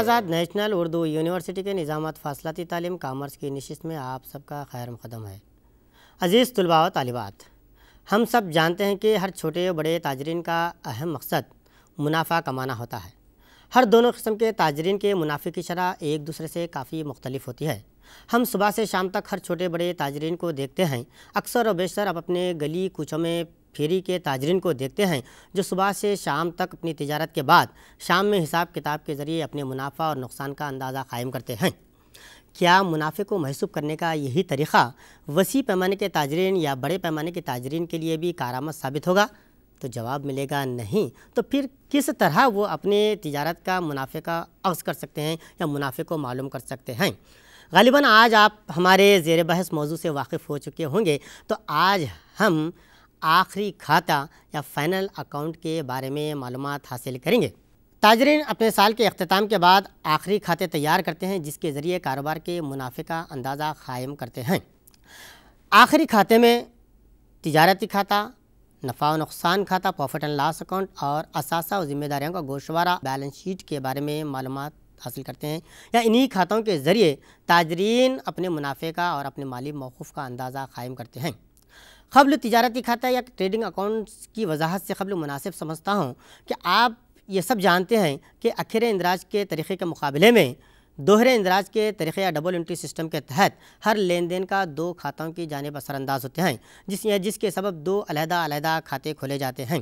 आज़ाद national Urdu university के निज़ाम फासलाती तालीम commerce की नशस्त में आप सबका खैर मुकदम है अज़ीज़ तलबा व तालिबात हम सब जानते हैं कि हर छोटे बड़े ताजरीन का अहम मकसद मुनाफा कमाना होता है हर दोनों किस्म के ताजरीन के मुनाफे की शरह एक दूसरे से काफ़ी मुख्तलिफ होती है हम सुबह से शाम तक हर छोटे बड़े ताजरीन को देखते हैं अक्सर और बेशतर अब अपने गली कूचों में फेरी के ताजरीन को देखते हैं जो सुबह से शाम तक अपनी तजारत के बाद शाम में हिसाब किताब के ज़रिए अपने मुनाफा और नुकसान का अंदाज़ा कायम करते हैं क्या मुनाफे को महसूब करने का यही तरीक़ा वसी पैमाने के ताजरीन या बड़े पैमाने के ताजरीन के लिए भी कारामद साबित होगा तो जवाब मिलेगा नहीं तो फिर किस तरह वो अपने तजारत का मुनाफे का अक्स कर सकते हैं या मुनाफे को मालूम कर सकते हैं गालिबा आज आप हमारे जेर बहस मौजू से वाकिफ़ हो चुके होंगे तो आज हम आखिरी खाता या फाइनल अकाउंट के बारे में मालूम हासिल करेंगे ताजरीन अपने साल के अख्ताम के बाद आखिरी खाते तैयार करते हैं जिसके ज़रिए कारोबार के मुनाफे का अंदाज़ा क़ायम करते हैं आखिरी खाते में तजारती खाता नफा व नुकसान खाता प्रॉफिट एंड लॉस अकाउंट और असासा और ज़िम्मेदारियों का गोशवारा बैलेंस शीट के बारे में मालूम हासिल करते हैं या इन्हीं खातों के ज़रिए ताजरीन अपने मुनाफे का और अपने माली मौक़ का अंदाज़ा क़ायम करते हैं कबल तजारती खाता या ट्रेडिंग अकाउंट्स की वजाहत से कबल मुनासिब समझता हूँ कि आप ये सब जानते हैं कि अखिर इंदराज के तरीक़े के मुकाबले में दोहरे इंदराज के तरीक़े या डबल एंट्री सिस्टम के तहत हर लेन देन का दो खातों की जानब असरानंदाज होते हैं जिस जिसके सबब दो अलहदा खाते खोले जाते हैं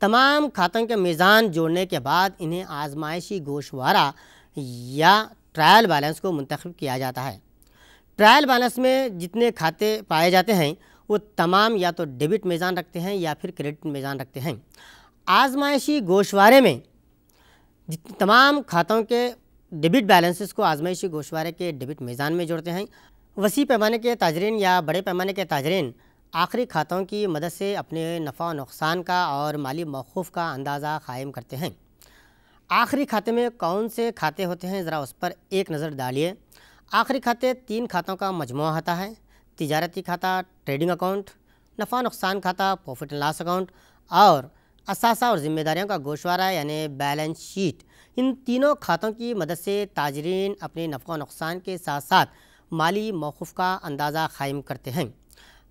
तमाम खातों के मीज़ान जोड़ने के बाद इन्हें आजमाइशी गोशवारा या ट्रायल बैलेंस को मंतखब किया जाता है ट्रायल बैलेंस में जितने खाते पाए जाते हैं वो तमाम या तो डेबिट मेज़ान रखते हैं या फिर क्रेडिट मेज़ान रखते हैं आजमाइशी गोशवारे में तमाम खातों के डेबिट बैलेंसेस को आजमाइशी गोशवारे के डेबिट मेज़ान में जोड़ते हैं वसी पैमाने के ताजरीन या बड़े पैमाने के ताजरीन आखिरी खातों की मदद से अपने नफ़ा और नुकसान का और माली मौक़ का अंदाज़ा क़ायम करते हैं आखिरी खाते में कौन से खाते होते हैं ज़रा उस पर एक नज़र डालिए आखिरी खाते तीन खातों का मजमू होता है तजारती खाता ट्रेडिंग अकाउंट नफ़ा नुकसान खाता प्रॉफिट एंड लॉस अकाउंट और असासा और ज़िम्मेदारियों का गोशवारा यानी बैलेंस शीट इन तीनों खातों की मदद से ताजरीन अपने नफ़ा नुकसान के साथ साथ माली मौक़ का अंदाज़ा क़ायम करते हैं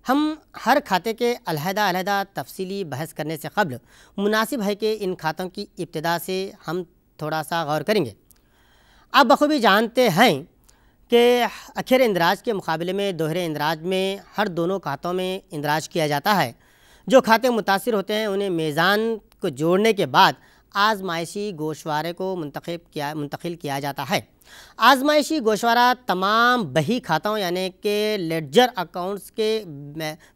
हम हर खाते के अलहदा अलहदा तफसली बहस करने से कबल मुनासिब है कि इन खातों की इब्तदा से हम थोड़ा सा गौर करेंगे आप बखूबी जानते हैं कि अखेर इंदराज के मुकाबले में दोहरे इंदराज में हर दोनों खातों में इंदराज किया जाता है जो खाते मुतासर होते हैं उन्हें मेज़ान को जोड़ने के बाद आजमाइशी गोशवारे को मंतखब किया मुंतकिल किया जाता है आजमाइशी गोशवारा तमाम बही खातों यानी कि लेडजर अकाउंट्स के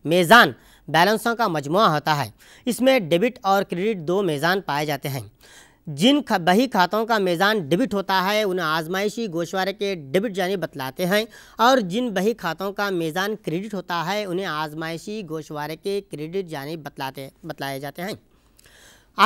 मेज़ान बैलेंसों का मजमु होता है इसमें डेबिट और क्रेडिट दो मेज़ान पाए जाते हैं जिन खा बही खातों का मेज़ान डेबिट होता है उन्हें आजमाइशी गोशवारे के डेबिट यानी बतलाते हैं और जिन बही खातों का मेज़ान क्रेडिट होता है उन्हें आजमाइशी गोशवारे के क्रेडिट यानी बतलाते बतलाए जाते हैं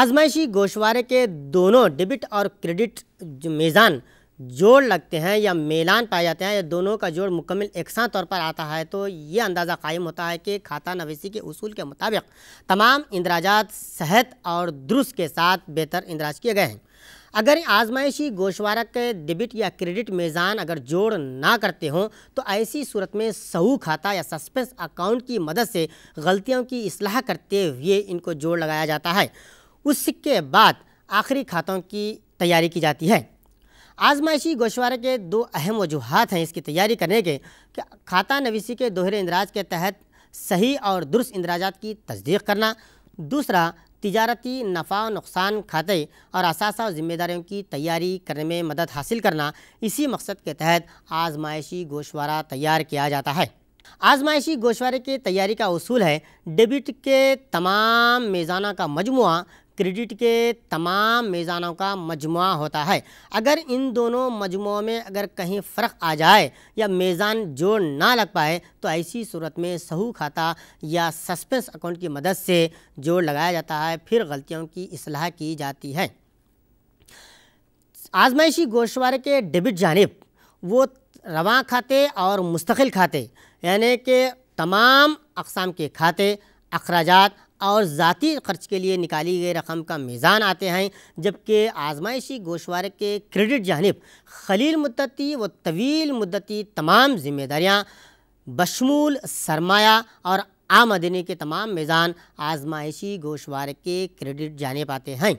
आजमाइशी गोशवारे के दोनों डेबिट और क्रेडिट मेज़ान जोड़ लगते हैं या मेलान पाए जाते हैं या दोनों का जोड़ मुकम्मल एकसा तौर पर आता है तो ये अंदाज़ा कायम होता है कि खाता नवेसी के उसूल के मुताबिक तमाम इंदराजात सेहत और दुरुस्त के साथ बेहतर इंदराज किए गए हैं अगर आजमाइशी गोशवारा के डेबिट या क्रेडिट मेज़ान अगर जोड़ ना करते हों तो ऐसी सूरत में सहू खाता या सस्पेंस अकाउंट की मदद से गलतियों की असलाह करते हुए इनको जोड़ लगाया जाता है उसके बाद आखिरी खातों की तैयारी की जाती है आजमाइशी गोशवारे के दो अहम वजूहत हैं इसकी तैयारी करने के कि खाता नवीसी के दोहरे इंदराज के तहत सही और दुरुस्त इंदराजात की तस्दीक करना दूसरा तजारती नफ़ा और नुकसान खाते और असासा और ज़िम्मेदारियों की तैयारी करने में मदद हासिल करना इसी मकसद के तहत आजमाइशी गोशवारा तैयार किया जाता है आजमाइशी गोशवारे की तैयारी का असूल है डेबिट के तमाम मेज़ाना का मजमु क्रेडिट के तमाम मेज़ानों का मजमु होता है अगर इन दोनों मजमू में अगर कहीं फ़र्क आ जाए या मेज़ान जोड़ ना लग पाए तो ऐसी सूरत में सहू खाता या सस्पेंस अकाउंट की मदद से जोड़ लगाया जाता है फिर गलतियों की असलाह की जाती है आजमाइशी गोशवारे के डेबिट जानब वो रवा खाते और मुस्तकिल खाते यानी कि तमाम अकसाम के खाते अखराज और ज़ाती खर्च के लिए निकाली गई रकम का मीज़ान आते हैं जबकि आजमाइशी गोशवारे के क्रेडिट जानब खलील मुद्दती व तवील मुद्दती तमाम जिम्मेदारियाँ बशमूल सरमाया और आमदनी के तमाम मीज़ान आजमाइशी गोशवारे के क्रेडिट जानब आते हैं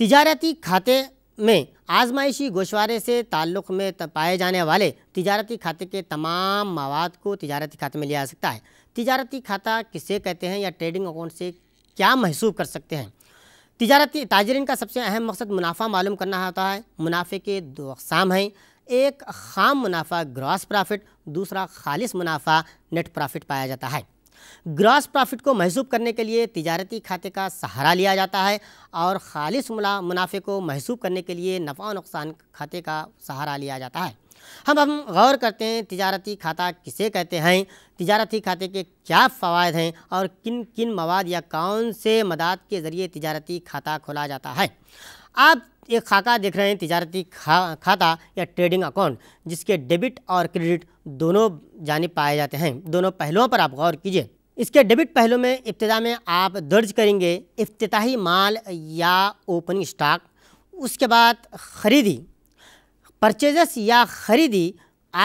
तजारती खाते में आजमाइशी गोशवारे से ताल्लुक़ में पाए जाने वाले तजारती खाते के तमाम मवाद को तजारती खाते में लिया जा सकता है तजारती खाता किसे कहते हैं या ट्रेडिंग अकाउंट से क्या महसूस कर सकते हैं तजारती ताजरीन का सबसे अहम मकसद मुनाफा मालूम करना होता है मुनाफे के दो अकसाम हैं एक खाम मुनाफा ग्रॉस प्रॉफिट दूसरा खालिश मुनाफा नेट प्रॉफिट पाया जाता है ग्रॉस प्रॉफिट को महसूब करने के लिए तजारती खाते का सहारा लिया जाता है और खालिश मुनाफे को महसूब करने के लिए नफ़ा और नुकसान खाते का सहारा लिया जाता है हम हम गौर करते हैं तजारती खाता किसे कहते हैं तजारती खाते के क्या फ़वाद हैं और किन किन मवाद या कौन से मदाद के ज़रिए तजारती खाता खोला जाता है आप एक खाका देख रहे हैं तजारती खा खाता या ट्रेडिंग अकाउंट जिसके डेबिट और क्रेडिट दोनों जाने पाए जाते हैं दोनों पहलुओं पर आप गौर कीजिए इसके डेबिट पहलू में इब्तदा में आप दर्ज करेंगे इफ्ताही माल या ओपनिंग स्टॉक उसके बाद ख़रीदी परचेजस या ख़रीदी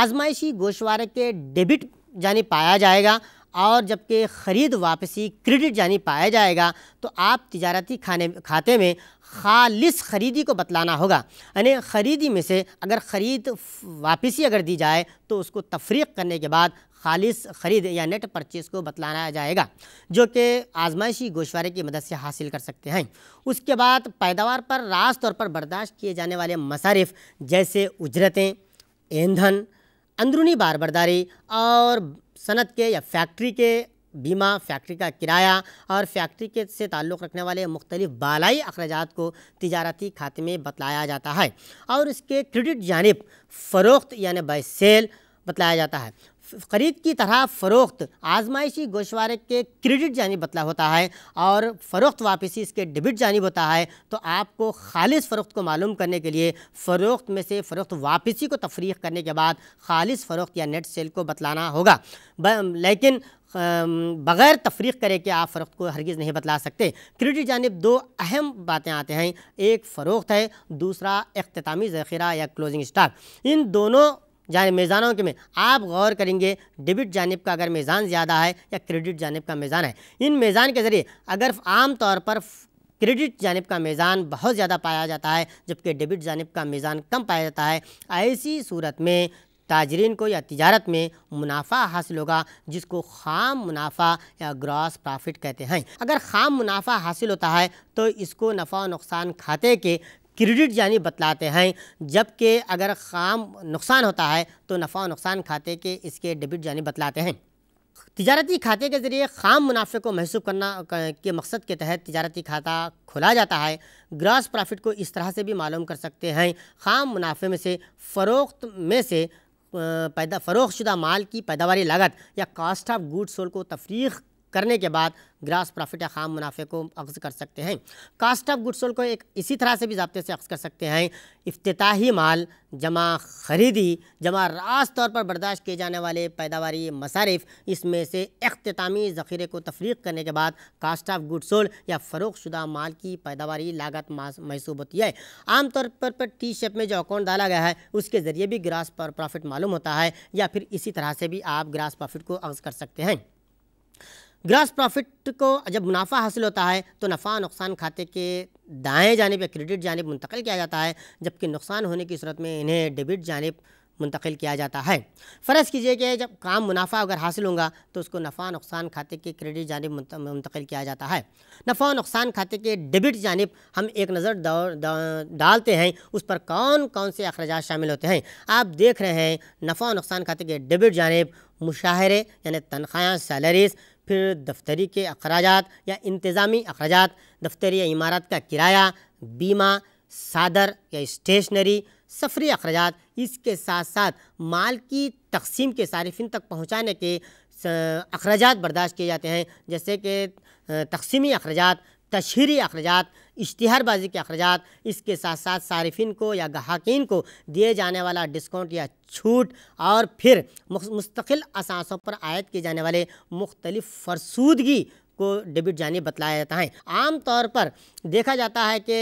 आजमाइशी गोशवारे के डेबिट जानी पाया जाएगा और जबकि ख़रीद वापसी क्रेडिट जानी पाया जाएगा तो आप तजारती खाने खाते में खालिस ख़रीदी को बतलाना होगा यानी ख़रीदी में से अगर ख़रीद वापसी अगर दी जाए तो उसको तफरीक करने के बाद खालिस ख़रीद या नेट परचेज़ को बतलाना जाएगा जो कि आजमाइशी गोशवारे की मदद से हासिल कर सकते हैं उसके बाद पैदावार पर रास तौर पर बर्दाश्त किए जाने वाले मसारफ जैसे उजरतें ईंधन अंदरूनी बारबरदारी और सनत के या फैक्ट्री के बीमा फैक्ट्री का किराया और फैक्ट्री के से ताल्लुक़ रखने वाले मुख्तलिफ बालाई अखराज को तजारती खाते में बतलाया जाता है और इसके क्रेडिट जानब फ़रोख्त यानि बाई सेल बतलाया जाता है ख़रीद की तरह फ़रोख्त आजमाइशी गोशवारे के क्रेडिट जानी बतला होता है और फ़रोख्त वापसी इसके डेबिट जानब होता है तो आपको खालिस फ़रोख्त को मालूम करने के लिए फ़रोख्त में से फ़रोख्त वापसी को तफरीक करने के बाद खालिस फ़रोख्त या नेट सेल को बतलाना होगा लेकिन बग़ैर तफरीक करे कि आप फ़रोख्त को हरगिज़ नहीं बतला सकते क्रेडिट जानब दो अहम बातें आते हैं एक फ़रोख्त है दूसरा अख्तामी ज़ख़ीरा या क्लोजिंग स्टॉक इन दोनों जान मेज़ानों के में आप गौर करेंगे डेबिट जानब का अगर मेज़ान ज़्यादा है या क्रेडिट जानब का मेज़ान है इन मेज़ान के ज़रिए अगर आम तौर पर क्रेडिट जानब का मेज़ान बहुत ज़्यादा पाया जाता है जबकि डेबिट जानब का मेज़ान कम पाया जाता है ऐसी सूरत में ताजरीन को या तजारत में मुनाफा हासिल होगा जिसको खाम मुनाफा या ग्रॉस प्रॉफिट कहते हैं अगर खाम मुनाफा हासिल होता है तो इसको नफ़ा नुकसान खाते के क्रेडिट यानी बतलाते हैं जबकि अगर खाम नुकसान होता है तो नफ़ा नुकसान खाते के इसके डेबिट यानी बतलाते हैं तजारती खाते के ज़रिए खाम मुनाफे को महसूस करना के मकसद के तहत तजारती खाता खोला जाता है ग्रास प्रॉफिट को इस तरह से भी मालूम कर सकते हैं खाम मुनाफे में से फ़रोख्त में से पैदा शुदा माल की पैदावारी लागत या कास्ट ऑफ गुड सोल को तफरीक करने के बाद ग्रास प्रॉफिट या खाम मुनाफे को अक्स कर सकते हैं कास्ट ऑफ गुडसोल को एक इसी तरह से भी जबते से अक्स कर सकते हैं अफ्ताही माल जमा ख़रीदी जमा रास तौर पर बर्दाश्त किए जाने वाले पैदावारी मसारफ इसमें से अख्तामी ज़ख़ीरे को तफरीक करने के बाद कास्ट ऑफ गुडसोल या शुदा माल की पैदावारी लागत महसूब होती है आम तौर पर, पर टी शेप में जो अकाउंट डाला गया है उसके ज़रिए भी ग्रास प्रॉफिट मालूम होता है या फिर इसी तरह से भी आप ग्रास प्रॉफिट को अक्स कर सकते हैं ग्रास प्रॉफिट को जब मुनाफा हासिल होता है तो नफ़ा नुकसान खाते के दाएँ जानब या क्रेडिट जानब मुंतकिल किया जाता है जबकि नुकसान होने की सूरत में इन्हें डेबिट जानब मुंतकिल किया जाता है फ़र्ज़ कीजिए कि जब काम मुनाफा अगर हासिल होगा तो उसको नफ़ा नुकसान खाते के क्रेडिट जानब मुंतकिल किया जाता है नफ़ा नुकसान खाते के डेबिट जानब हम एक नज़र डालते हैं उस पर कौन कौन से अखराज शामिल होते हैं आप देख रहे हैं नफ़ा नुकसान खाते के डेबिट जानब मुशाहरे यानी तनख्वाह सैलरीज़ फिर दफ्तरी के अखराज या इंतज़ामी अखराज दफ्तरी या इमारत का किराया बीमा सादर या स्टेशनरी सफरी अखराज इसके साथ साथ माल की तकसीम के सार्फिन तक पहुँचाने के अखराज बर्दाश्त किए जाते हैं जैसे कि तकसीमी अखराजात तशहरी अखराज इश्तहारबाजी के अखराज इसके साथ साथ सार्फिन को या ग्राहकिन को दिए जाने वाला डिस्काउंट या छूट और फिर मुस्तकिल असासों पर आयद किए जाने वाले मुख्तलिफ फरसूदगी को डेबिट जानी बतलाया जाता है आम तौर पर देखा जाता है कि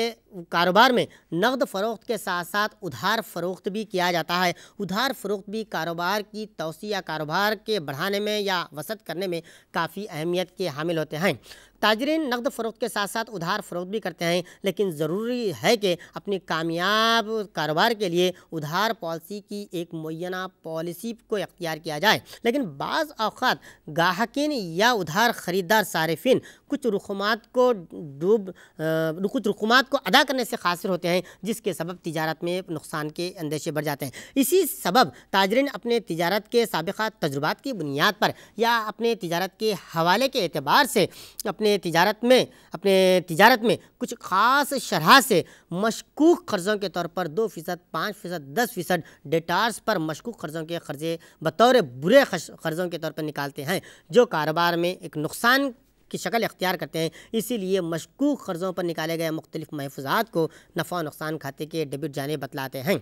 कारोबार में नकद फ़रोख्त के साथ साथ उधार फ़रोख्त भी किया जाता है उधार फ़रोख्त भी कारोबार की तोसी या कारोबार के बढ़ाने में या वसत करने में काफ़ी अहमियत के हामिल होते हैं ताजरीन नकद फ़रोख्त के साथ साथ उधार फ़रोख्त भी करते हैं लेकिन ज़रूरी है कि अपने कामयाब कारोबार के लिए उधार पॉलिसी की एक मुना पॉलिसी को अख्तियार किया जाए लेकिन बाज़ अवत गाहकिन या उधार ख़रीदार सार्फिन कुछ रकूमात को डूब कुछ रकूमात को अदा करने से कासिर होते हैं जिसके सबब तजारत में नुकसान के अंदेशे बढ़ जाते हैं इसी सबब ताजरीन अपने तजारत के सबका तजुर्बात की बुनियाद पर या अपने तजारत के हवाले के अतबार से अपने तजारत में अपने तजारत में कुछ ख़ास शरह से मशकूक कर्ज़ों के तौर पर दो फ़ीसद पाँच फ़ीसद दस फ़ीसद डेटार्स पर मशकूक कर्ज़ों के कर्ज़े बतौर बुरे कर्ज़ों के तौर पर निकालते हैं जो कारोबार में एक नुकसान की शक्ल अख्तियार करते हैं इसीलिए मशकूक कर्ज़ों पर निकाले गए मुख्तलिफ महफूजात को नफ़ा नुकसान खाते के डेबिट जाने बतलाते हैं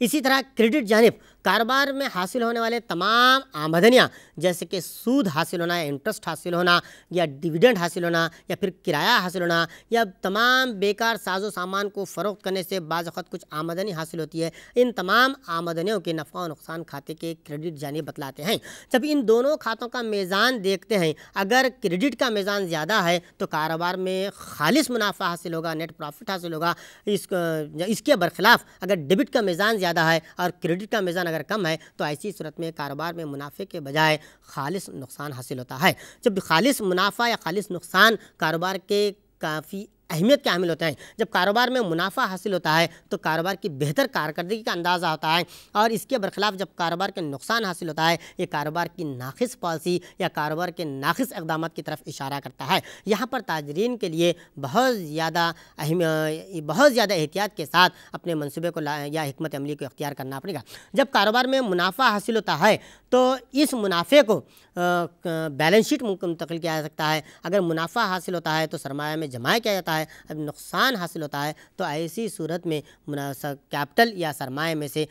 इसी तरह क्रेडिट जानब कारोबार में हासिल होने वाले तमाम आमदनियाँ जैसे कि सूद हासिल होना इंटरेस्ट हासिल होना या डिविडेंड हासिल होना या फिर किराया हासिल होना या तमाम बेकार साजो सामान को फ़रोख्त करने से बाज़त कुछ आमदनी हासिल होती है इन तमाम आमदनियों के नफ़ा और नुकसान खाते के क्रेडिट जानब बतलाते हैं जब इन दोनों खातों का मेज़ान देखते हैं अगर क्रेडिट का मेज़ान ज़्यादा है तो कारोबार में खालिश मुनाफा हासिल होगा नेट प्रॉफिट हासिल होगा इसके बरखिलाफ़ अगर डेबिट का मेज़ान मेज़ान ज़्यादा है और क्रेडिट का मेज़ान अगर कम है तो ऐसी सूरत में कारोबार में मुनाफे के बजाय खालिश नुकसान हासिल होता है जब खालिश मुनाफा या खालिश नुकसान कारोबार के काफ़ी अहमियत के हामिल होते हैं जब कारोबार में मुनाफा हासिल होता है तो कारोबार की बेहतर कारकर्दगी का अंदाज़ा होता है और इसके बरखिलाफ जब कारोबार के नुकसान हासिल होता है ये कारोबार की नाखिस पॉलिसी या कारोबार के नाखिस इकदाम की तरफ इशारा करता है यहाँ पर ताजरीन के लिए बहुत ज़्यादा बहुत ज़्यादा एहतियात के साथ अपने मनसूबे को या हमत अमली को अख्तियार करना पड़ेगा जब कारोबार में मुनाफा हासिल होता है तो इस मुनाफे को बैलेंस शीट मुंतकिल किया जा सकता है अगर मुनाफा हासिल होता है तो सरमाया में जमा किया जाता है है अब नुकसान हासिल होता है तो ऐसी सूरत में कैपिटल या सरमाए में से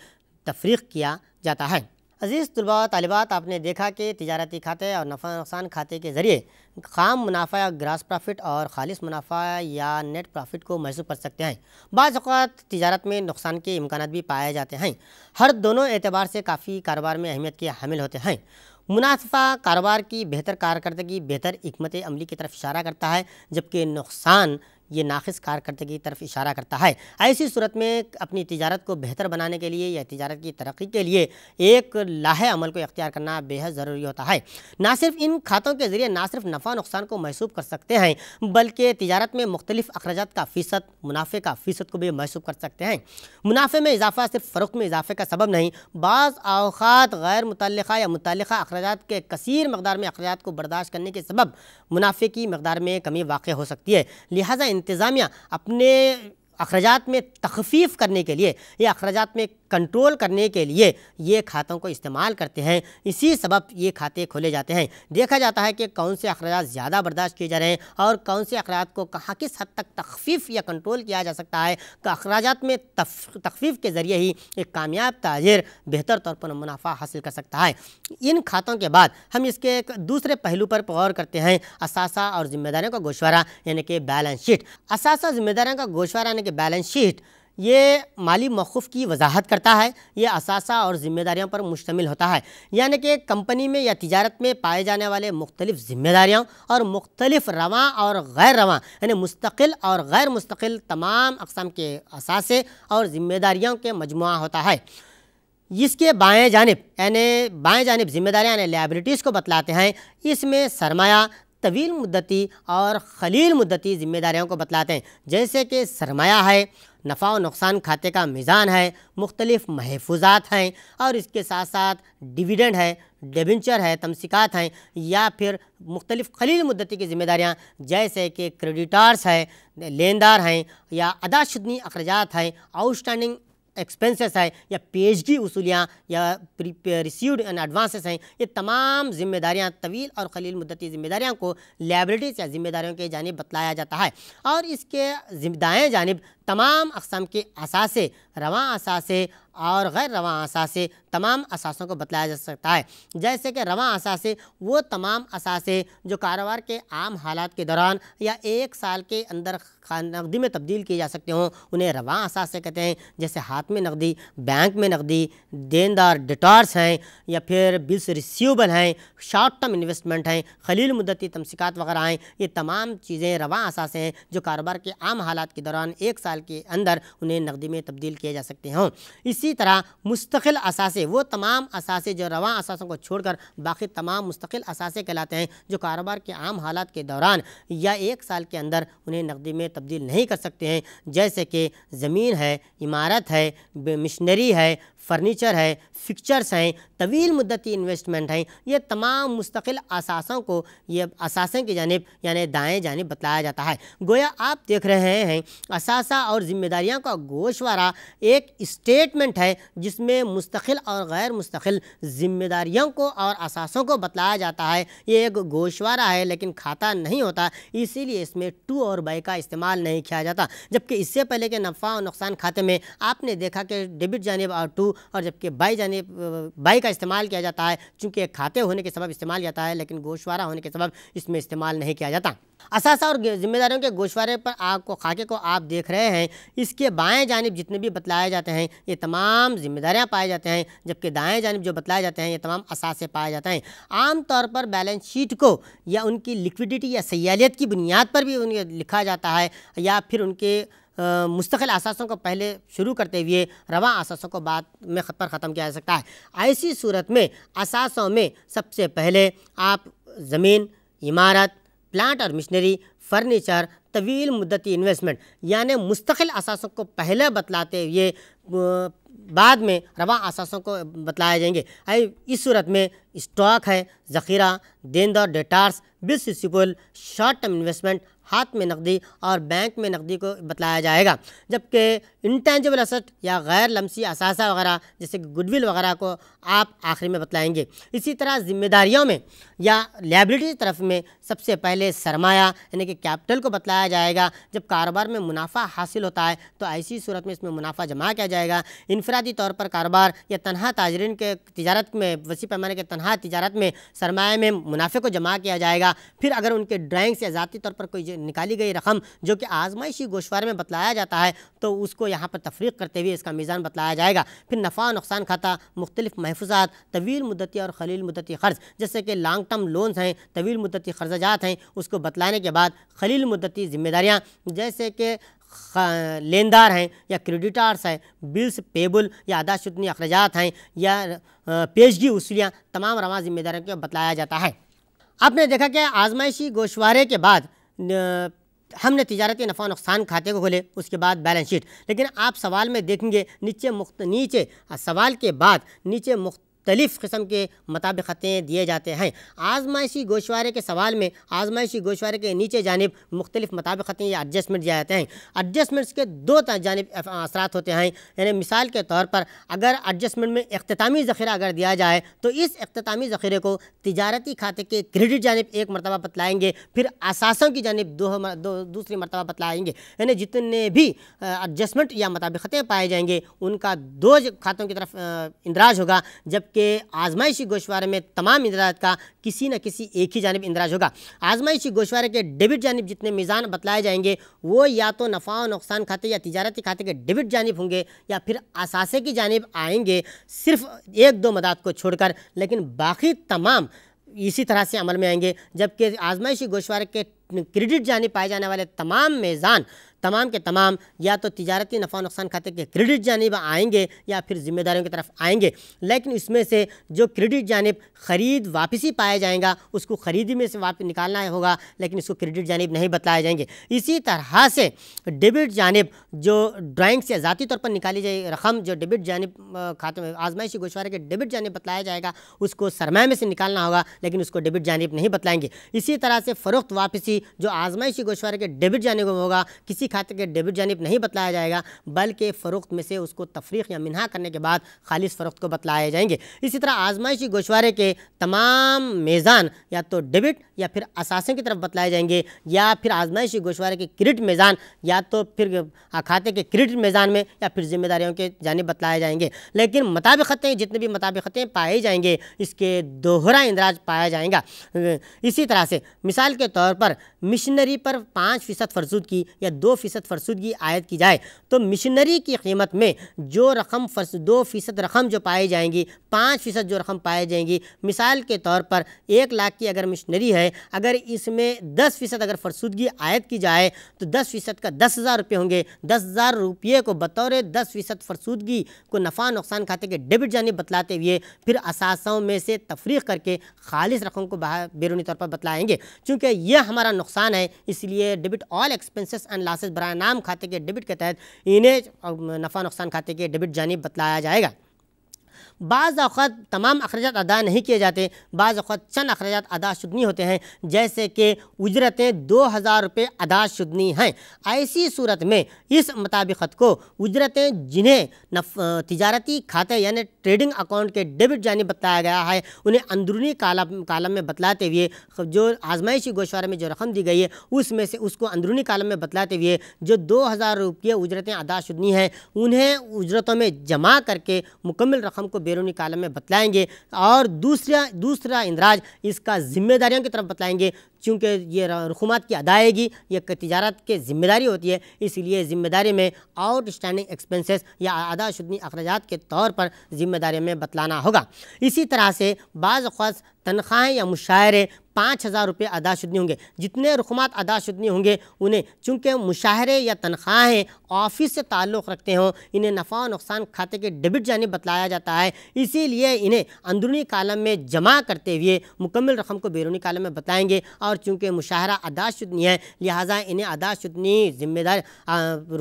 तफरीक किया जाता है अज़ीज़ तलबा तलबात आपने देखा कि तजारती खाते और नफ़ा नुकसान खाते के ज़रिए खाम मुनाफा या ग्रास प्रॉफिट और खालिश मुनाफा या नेट प्रॉफिट को महसूस कर सकते हैं बाज़ात तजारत में नुकसान के इम्कान भी पाए जाते हैं हर दोनों एतबार से काफ़ी कारोबार में अहमियत के हामिल होते हैं मुनाफा कारोबार की बेहतर कारकर्दगी बेहतर हमत अमली की तरफ इशारा करता है जबकि नुकसान ये नाखिस कारकर्दगी की तरफ इशारा करता है ऐसी सूरत में अपनी तजारत को बेहतर बनाने के लिए या तजारत की तरक्की के लिए एक लाहे अमल को इख्तियार करना बेहद ज़रूरी होता है ना सिर्फ इन खातों के ज़रिए ना सिर्फ नफ़ा नुकसान को महसूब कर सकते हैं बल्कि तजारत में मुख्तलिफ अखराज का फ़ीसद मुनाफे का फ़ीसद को भी महसूब कर सकते हैं मुनाफे में इजाफा सिर्फ फ़रुख में इजाफे का सबब नहीं बाज़ अवकात गैर मुतल या मुतल अखराज के कसर मकदार में अखराज को बर्दाश्त करने के सबब मुनाफे की मकदार में कमी वाक़ हो सकती है लिहाजा इंतज़ामिया अपने अखराजात में तखफीफ करने के लिए या अखराजात में कंट्रोल करने के लिए ये खातों को इस्तेमाल करते हैं इसी सबब ये खाते खोले जाते हैं देखा जाता है कि कौन से अखराज ज़्यादा बर्दाश्त किए जा रहे हैं और कौन से अखराज को कहाँ किस हद तक तखफीफ या कंट्रोल किया जा सकता है तो अखराजात में तखफीफ के ज़रिए ही एक कामयाब ताजिर बेहतर तौर पर मुनाफा हासिल कर सकता है इन खातों के बाद हम इसके एक दूसरे पहलू पर गौर करते हैं असासा और ज़िम्मेदारियों का गोशवारा यानी कि बैलेंस शीट असासा जिम्मेदारियों का गोशवारा यानी कि बैलेंस शीट ये माली मौकूफ़ की वजाहत करता है ये असासा और ज़िम्मेदारियों पर मुश्तमिल होता है यानी कि कंपनी में या तजारत में पाए जाने वाले मुख्तलिफ़ ज़िम्मेदारियों और मुख्तलिफ़ रवा और गैर रवान यानी मुस्तकिल और गैर मुस्तकिल तमाम अकसाम के असासे और ज़िम्मेदारियों के मजमु होता है इसके बाएँ जानब यानी बाएँ जानब जिम्मेदारियाँ यानी लाइबिलिटीज़ को बतलाते हैं इसमें सरमाया तवील मुद्दती और खलील मुद्दती ज़िम्मेदारियों को बतलाते हैं जैसे कि सरमाया है नफ़ा और नुकसान खाते का मीज़ान है मुख्तलिफ महफूजात हैं और इसके साथ साथ डिविडेंड है डेबेंचर है तमसिकात हैं या फिर मुख्तलिफ खलील मुद्दती की ज़िम्मेदारियाँ जैसे कि क्रेडिटार्स है लेनदार हैं या अदाशुदनी अखराज हैं आउटस्टैंडिंग एक्सपेंसेस है या पेशगी उसूलियाँ या रिसीव्ड एंड एडवांसेस हैं ये तमाम जिम्मेदारियाँ तवील और खलील मुद्दती जिम्मेदारियों को लाइब्रेटीज़ या जिम्मेदारियों के जानब बतलाया जाता है और इसके दाएँ जानब तमाम अकसाम के असासे रवा असासे और गैर रवा असासे तमाम असासों को बतलाया जा सकता है जैसे कि रवा असासे वो तमाम असासे जो कारोबार के आम हालात के दौरान या एक साल के अंदर नकदी में तब्दील किए जा सकते हों उन्हें रवा असासे कहते हैं जैसे हाथ में नकदी बैंक में नकदी देनदार डिटॉर्स हैं या फिर बिल्स रिसीवेबल हैं शॉर्ट टर्म इन्वेस्टमेंट हैं खलील मुद्दती तमसिकात वगैरह हैं ये तमाम चीज़ें रवा असासे हैं जो कारोबार के आम हालात के दौरान एक साल साल के अंदर उन्हें नकदी में तब्दील किए जा सकते हों इसी तरह मुस्तकिल असासे वो तमाम असासे जो रवा असासों को छोड़कर बाकी तमाम मुस्तकिल असासे कहलाते हैं जो कारोबार के आम हालात के दौरान या एक साल के अंदर उन्हें नकदी में तब्दील नहीं कर सकते हैं जैसे कि ज़मीन है इमारत है मिशनरी है फर्नीचर है फिक्चर्स हैं तवील मुद्दती इन्वेस्टमेंट हैं ये तमाम मुस्तकिल असासों को ये असासें की जानब यानि दाएँ जानब बतलाया जाता है गोया आप देख रहे हैं असासा और ज़िम्मेदारियाँ का गोशवारा एक स्टेटमेंट है जिसमें मुस्तकिल और गैर मुस्तकिल ज़िम्मेदारियों को और असासों को बतलाया जाता है ये एक गोशवारा है लेकिन खाता नहीं होता इसीलिए इसमें टू और बाई का इस्तेमाल नहीं किया जाता जबकि इससे पहले के नफ़ा और नुकसान खाते में आपने देखा कि डेबिट जानब और टू और जबकि बाई जाने बाई का इस्तेमाल किया जाता है चूँकि खाते होने के सबब इस्तेमाल जाता है लेकिन गोशवारा होने के सबब इसमें इस्तेमाल नहीं किया जाता असासा और जिम्मेदारों के गोशवारे पर आग को खाके को आप देख रहे हैं इसके बाएं जानब जितने भी बतलाए जाते हैं ये तमाम जिम्मेदारियां पाए जाते हैं जबकि दाएं जानब जो बतलाए जाते हैं ये तमाम असासे पाए जाते हैं आम तौर पर बैलेंस शीट को या उनकी लिक्विडिटी या सयालियत की बुनियाद पर भी उन्हें लिखा जाता है या फिर उनके मुस्तकिल असासों को पहले शुरू करते हुए रवा असासों को बाद में खत पर ख़त्म किया जा सकता है ऐसी सूरत में असासों में सबसे पहले आप ज़मीन इमारत प्लांट और मशीनरी फर्नीचर तवील मुद्दती इन्वेस्टमेंट यानि मुस्तकिल असासों को पहले बतलाते हुए बाद में रवा असासों को बतलाए जाएंगे इस सूरत में स्टॉक है ज़ख़ीरा देंद और debtors bills receivable short term investment हाथ में नकदी और बैंक में नकदी को बतलाया जाएगा जबकि इंटेंजिबल असट या गैर लमसी असासा वगैरह जैसे गुडविल वगैरह को आप आखिरी में बतलाएंगे इसी तरह ज़िम्मेदारियों में या लाइबिलिटी तरफ में सबसे पहले सरमाया यानी कि कैपिटल को बतलाया जाएगा जब कारोबार में मुनाफा हासिल होता है तो ऐसी सूरत में इसमें मुनाफा जमा किया जाएगा इनफरादी तौर पर कारोबार या तनहा ताजरीन के तजारत में वसी पैमाने के तनहा तजारत में सरमाए में मुनाफे को जमा किया जाएगा फिर अगर उनके ड्राइंग्स या ज़ाती तौर पर कोई निकाली गई रकम जो कि आजमाइशी गोशवार में बतलाया जाता है तो उसको यहाँ पर तफरीक करते हुए इसका मीज़ान बतलाया जाएगा फिर नफ़ा नुकसान खाता मुख्तलिफ महफूजा तवील मुद्दती और खलील मुद्दती कर्ज़ जैसे कि लॉन्ग टर्म लोन्स हैं तवील मुद्दती खर्जात हैं उसको बतलाने के बाद खलील मुद्दती ज़िम्मेदारियाँ जैसे कि लेनदार हैं या क्रेडिटार्स हैं बिल्स पेबल या अदाशुदनी अखराज हैं या पेशगी उसूलियाँ तमाम रवा जिम्मेदारियों को बतलाया जाता है आपने देखा कि आजमाइशी गोशवारे के बाद हमने तजारती नफ़ा नुकसान खाते को खोले उसके बाद बैलेंस शीट लेकिन आप सवाल में देखेंगे नीचे मुख्त नीचे सवाल के बाद नीचे मुख्त मुख्तलिफ़ किस्म के मताब दिए जाते हैं आजमाइशी गोशवारे के सवाल में आजमाइशी गोशवारे के नीचे जानब मुख्तलिफ मताब या एडजस्टमेंट दिए जाते हैं एडजस्टमेंट्स के दो जानब असरात होते हैं यानी मिसाल के तौर पर अगर एडजस्टमेंट में अख्तामी ज़ख़ीरा अगर दिया जाए तो इस अख्तामी ज़ख़ीरे को तजारती खाते के क्रेडिट जानब एक मरतबा बतलाएँगे फिर असासों की जानब दो, दूसरी मरतबा बतलाएँगे यानी जितने भी एडजस्टमेंट या मताब पाए जाएंगे उनका दो खातों की तरफ इंदराज होगा जबकि के आजमाइशी गोशवारे में तमाम इंदिराज का किसी न किसी एक ही जानब इंदराज होगा आजमाइशी गोशवारे के डेबिट जानब जितने मिज़ान बतलाए जाएंगे वो या तो नफ़ा और नुकसान खाते या तजारती खाते के डेबिट जानब होंगे या फिर असासे की जानब आएंगे सिर्फ एक दो मदाद को छोड़कर लेकिन बाकी तमाम इसी तरह से अमल में आएंगे जबकि आजमाइशी गोशवारे के क्रेडिट जाने पाए जाने वाले तमाम मेज़ान तमाम के तमाम या तो तजारती नफा नुकसान खाते के क्रेडिट जानब आएंगे या फिर जिम्मेदारियों की तरफ आएंगे लेकिन इसमें से जो क्रेडिट जानब ख़रीद वापसी पाया जाएगा उसको ख़रीदी में से वापस निकालना होगा लेकिन इसको क्रेडिट जानब नहीं बतलाए जाएंगे इसी तरह से डेबिट जानब जो ड्राइंग से ज़ाती तौर पर निकाली जाए रकम जो डेबिट जानब खाते में आजमाइशी गोशवारे के डेबिट जानब बतलाया जाएगा उसको सरमाए में से निकालना होगा लेकिन उसको डेबिट जानब नहीं बताएंगे इसी तरह से फ़रोख्त वापसी होगी जो आजमाइशी गोशवारे के डेबिट जानब होगा किसी खाते के डेबिट जानब नहीं बतलाया जाएगा बल्कि फ़रोख्त में से उसको तफरीक या मिना करने के बाद खालिश फ़रोख्त को बतलाए जाएंगे इसी तरह आजमाइशी गोशवारे के तमाम मेज़ान या तो डेबिट या फिर असासन की तरफ बतलाए जाएंगे या फिर आजमाइशी गोशवारे के क्रिट मैदान या तो फिर अखाते के क्रिट मैदान में या फिर जिम्मेदारियों के जाने बतलाए जाएंगे लेकिन खतें जितने भी खतें पाए जाएंगे इसके दोहरा इंदराज पाया जाएगा इसी तरह से मिसाल के तौर पर मिशनरी पर पाँच फ़ीसद फरसूदगी या दो फ़ीसद फरसूदगी आयद की जाए तो मिशनरी की कीमत में जो रकम फरस दो फ़ीसद रकम जो पाई जाएंगी पाँच फ़ीसद जो रकम पाई जाएंगी मिसाल के तौर पर एक लाख की अगर मिशनरी है है अगर इसमें दस फीसद अगर फरसूदगी आयद की जाए तो दस फीसद का दस हज़ार रुपये होंगे दस हज़ार रुपये को बतौर दस फीसद फरसूदगी को नफ़ा नुकसान खाते के डेबिट जानी बतलाते हुए फिर असासों में से तफरीक करके खालिश रकम को बाहर बैरूनी तौर पर बतलाएँगे चूँकि यह हमारा नुकसान है इसलिए debit all expenses and losses बरए नाम खाते के डेबिट के तहत इन्हें नफ़ा नुकसान खाते के डेबिट जानी बतलाया जाएगा बाज़ अवत तमाम अखराज अदा नहीं किए जाते बाज़ अवत चंद अखराज अदा शुदनी होते हैं जैसे कि उजरतें दो हज़ार रुपये अदा शुदनी हैं ऐसी सूरत में इस मुताबिकत को उजरतें जिन्हें नफ तजारती खाते यानी ट्रेडिंग अकाउंट के डेबिट जानी बताया गया है उन्हें अंदरूनी कालम कालम में बतलाते हुए जो आजमाइशी गोशवारे में जो रकम दी गई है उसमें से उसको अंदरूनी कालम में बतलाते हुए जो दो हज़ार रुपये उजरतें अदाशुदनी हैं उन्हें उजरतों में जमा करके मुकम्मल रकम को बैरूनी कालम में बतलाएँगे और दूसरा दूसरा इंदराज इसका ज़िम्मेदारियों की तरफ बतलाएँगे चूँकि ये रकूमत की अदायगी यह तजारत की ज़िम्मेदारी होती है इसलिए ज़िम्मेदारी में आउट स्टैंडिंग एक्सपेंसेस या अदाशुदनी अखराज के तौर पर जिम्मे जिम्मेदारियों में बतलाना होगा इसी तरह से बाज़ तनख्वाहें या मुशायरे पाँच हज़ार रुपये अदाशुदनी होंगे जितने रकमात अदाशुदनी होंगे उन्हें चूँकि मुशाहरे या तनख्वाहें ऑफिस से ताल्लुक़ रखते हों इन्हें नफ़ा और नुकसान खाते के डेबिट जाने बतलाया जाता है इसीलिए इन्हें अंदरूनी कालम में जमा करते हुए मुकम्मल रकम को बैरूनी कालम में बताएँगे और चूँकि मुशाहरा अदाशुदनी है लिहाजा इन्हें अदाशुदनी जिम्मेदार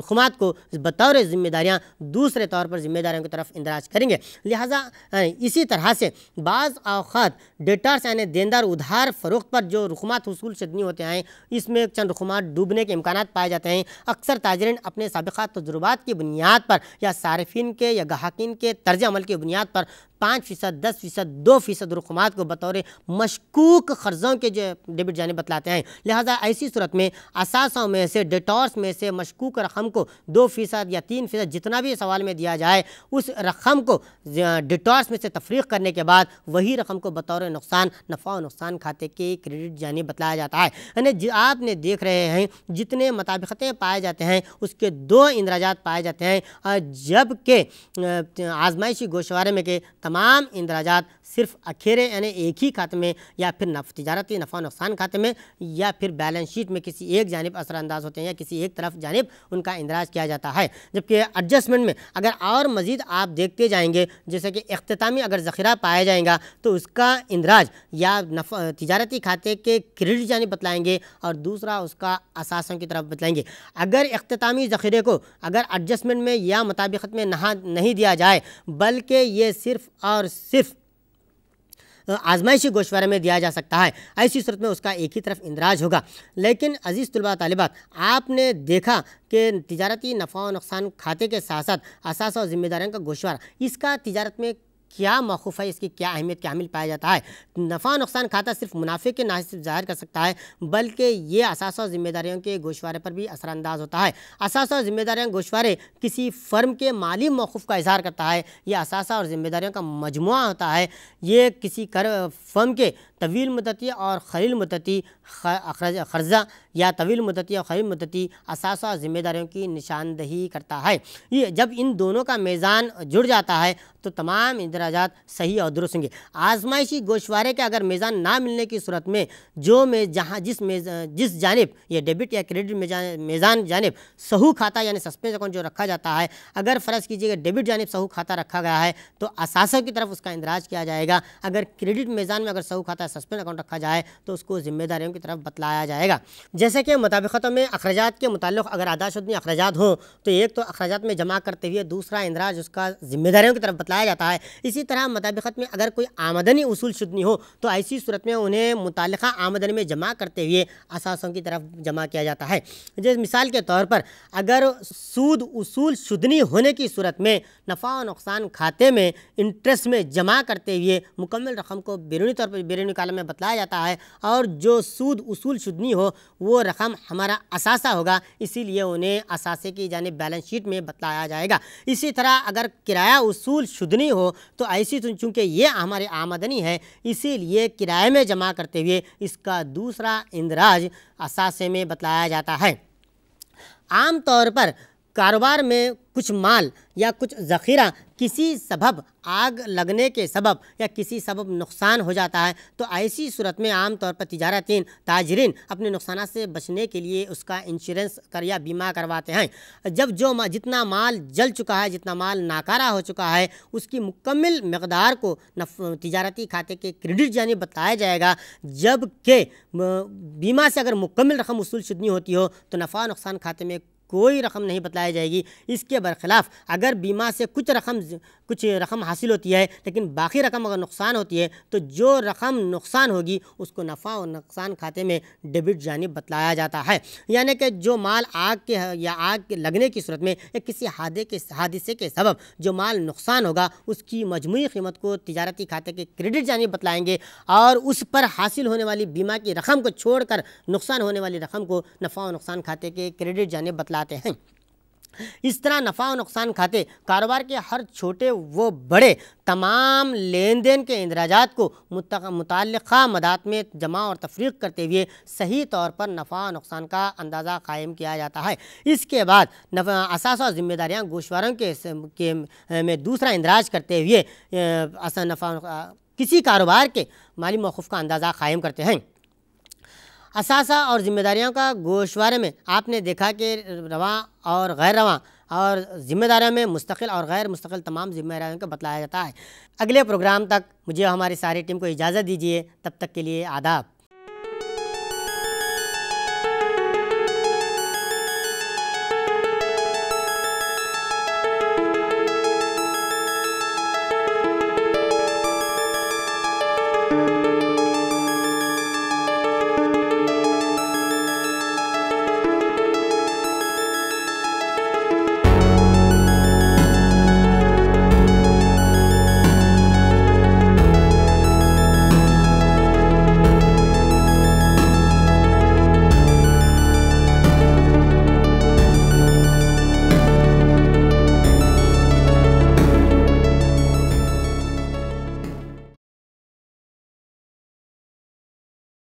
रकमात को बतौर ज़िम्मेदारियाँ दूसरे तौर पर ज़िम्मेदारियों की तरफ इंदराज करेंगे लिहाजा इसी तरह से बाज़ अवत डेटर्स यानी देनदार उधार फ़रोख्त पर जो रकूमत हसूल शदनी होते हैं इसमें चंद रकूमत डूबने के इम्कान पाए जाते हैं अक्सर ताजरन अपने सबका तजुर्बा की बुनियाद पर या सार्फिन के या गहाकिन के तर्ज अमल की बुनियाद पर पाँच फ़ीसद दस फ़ीसद दो फ़ीसद रकूमत को बतौर मशकूक कर्ज़ों के जो डेबिट जाने बतलाते हैं लिहाजा ऐसी सूरत में असासों में से डेटॉर्स में से मशकूक रकम को दो फ़ीसद या तीन फ़ीसद जितना भी सवाल में दिया जाए उस रकम को डिटॉर्स में से तफरीक करने के बाद वही रकम को बतौर नुकसान नफ़ा और नुकसान खाते के क्रेडिट जाने बताया जाता है यानी आपने देख रहे हैं जितने मुताबिकतें पाए जाते हैं उसके दो इंदराजात पाए जाते हैं और जबकि आजमाइशी गोशवारे में के तमाम इंदराजात सिर्फ अखेरे यानी एक ही खाते में या फिर नफ तजारती नफा नुकसान खाते में या फिर बैलेंस शीट में किसी एक जानब असरानंदाज होते हैं या किसी एक तरफ जानब उनका इंदराज किया जाता है जबकि एडजस्टमेंट में अगर और मज़ीद आप देखते जाएंगे जैसे कि अख्तामी अगर ज़ख़ीरा पाया जाएगा तो उसका इंदराज या नफा तजारत तजारती खाते के क्रेडिट जाने बतलाएंगे और दूसरा उसका असासों की तरफ बतलाएंगे अगर अख्तामी ज़ख़ीरे को अगर एडजस्टमेंट में या मुताबिकत में नहा नहीं दिया जाए बल्कि ये सिर्फ़ और सिर्फ़ आजमाइशी गोशवारे में दिया जा सकता है ऐसी सूरत में उसका एक ही तरफ इंदराज होगा लेकिन अजीज़ तलबा तलबात आपने देखा कि तजारती नफ़ा व नुकसान खाते के साथ साथ असास और ज़िम्मेदारियों का गोशवारा इसका तजारत में क्या मौकूफ़ है इसकी क्या अहमियत के हामिल पाया जाता है नफ़ा नुकसान खाता सिर्फ मुनाफे के ना सिर्फ जाहिर कर सकता है बल्कि ये असास और ज़िम्मेदारियों के गोशवारे पर भी असरानंदाज होता है असास और ज़िम्मेदारियाँ गोशवारे किसी फर्म के माली मौकूफ़ का इजहार करता है यह असास और ज़िम्मेदारियों का मजमु होता है ये किसी कर फर्म के तवील मदती और खरील मदती कर्जा या तवील मदती और खरील मदती और ज़िम्मेदारियों की निशानदही करता है ये जब इन दोनों का मेज़ान जुड़ जाता है तो तमाम इंदराजात सही और दुरुस्त होंगे आजमाइशी गोशवारे के अगर मेज़ान ना मिलने की सूरत में जो में जहाँ जिस जिस जानब यह डेबिट या क्रेडिट मेजान मेज़ान जानब सहू खाता यानी सस्पेंस अकाउंट जो रखा जाता है अगर फ़र्ज़ कीजिएगा डेबिट जानब सहू खाता रखा गया है तो असासों की तरफ उसका इंदराज किया जाएगा अगर क्रेडिट मेज़ान में अगर सहू खाता का सस्पेंड अकाउंट रखा जाए तो उसको जिम्मेदारियों की तरफ बतलाया जाएगा जैसे कि मुताबिकतों में अखराजा के मुतालिक अगर अदाशुदनी अखराजा हों तो एक तो अखराजा में जमा करते हुए दूसरा इंदराज उसका जिम्मेदारियों की तरफ बतलाया जाता है इसी तरह मुताबिकत में अगर कोई आमदनी उसूल शुदनी हो तो ऐसी सूरत में उन्हें मुतल आमदनी में जमा करते हुए असासों की तरफ जमा किया जाता है जैसे मिसाल के तौर पर अगर सूद उसूल शुदनी होने की सूरत में नफ़ा और नुकसान खाते में इंटरेस्ट में जमा करते हुए मुकम्मल रकम को बैरूनी तौर पर बैरूनी कॉलम में बतलाया जाता है और जो सूद उसूल शुदनी हो वो रकम हमारा असासा होगा इसीलिए उन्हें असासे की जाने बैलेंस शीट में बतलाया जाएगा इसी तरह अगर किराया उसूल शुदनी हो तो ऐसी तो चूँकि ये हमारी आमदनी है इसीलिए किराए में जमा करते हुए इसका दूसरा इंदराज असासे में बतलाया जाता है आमतौर पर कारोबार में कुछ माल या कुछ ज़ख़ीरा किसी सबब आग लगने के सबब या किसी सबब नुकसान हो जाता है तो ऐसी सूरत में आम तौर पर तजारती ताजरीन अपने नुकसान से बचने के लिए उसका इंश्योरेंस कर या बीमा करवाते हैं जब जो जितना माल जल चुका है जितना माल नाकारा हो चुका है उसकी मुकम्मल मकदार को तजारती खाते के क्रेडिट यानी बताया जाएगा जबकि बीमा से अगर मुकम्मल रकम वसूल शुदनी होती हो तो नफ़ा नुकसान खाते में कोई रकम नहीं बतलाई जाएगी इसके बरखिलाफ़ अगर बीमा से कुछ रकम कुछ रकम हासिल होती है लेकिन बाकी रकम अगर नुकसान होती है तो जो रकम नुकसान होगी उसको नफ़ा और नुकसान खाते में डेबिट जानी बतलाया जाता है यानी कि जो माल आग के या आग के लगने की सूरत में या किसी हादे के हादसे के सबब जो माल नुकसान होगा उसकी मजमू कीमत को तजारती खाते के क्रेडिट जानी बतलाएँगे और उस पर हासिल होने वाली बीमा की रकम को छोड़ नुकसान होने वाली रकम को नफ़ा और नुकसान खाते के क्रेडिट जानी बतला लाते हैं इस तरह नफ़ा और नुकसान खाते कारोबार के हर छोटे व बड़े तमाम लेन देन के इंदराजात को मुतल मदात में जमा और तफरीक करते हुए सही तौर पर नफ़ा और नुकसान का अंदाज़ा कायम किया जाता है इसके बाद असास और ज़िम्मेदारियाँ गोशवारों के, के में दूसरा इंदराज करते हुए नफ़ा किसी कारोबार के माली मौक़ का अंदाज़ा कायम करते हैं असासा और ज़िम्मेदारियों का गोशवारे में आपने देखा कि रवा और गैर रवा और ज़िम्मेदारियों में मुस्तकिल और गैर मुस्तकिल तमाम ज़िम्मेदारियों को बतलाया जाता है अगले प्रोग्राम तक मुझे हमारी सारी टीम को इजाज़त दीजिए तब तक के लिए आदाब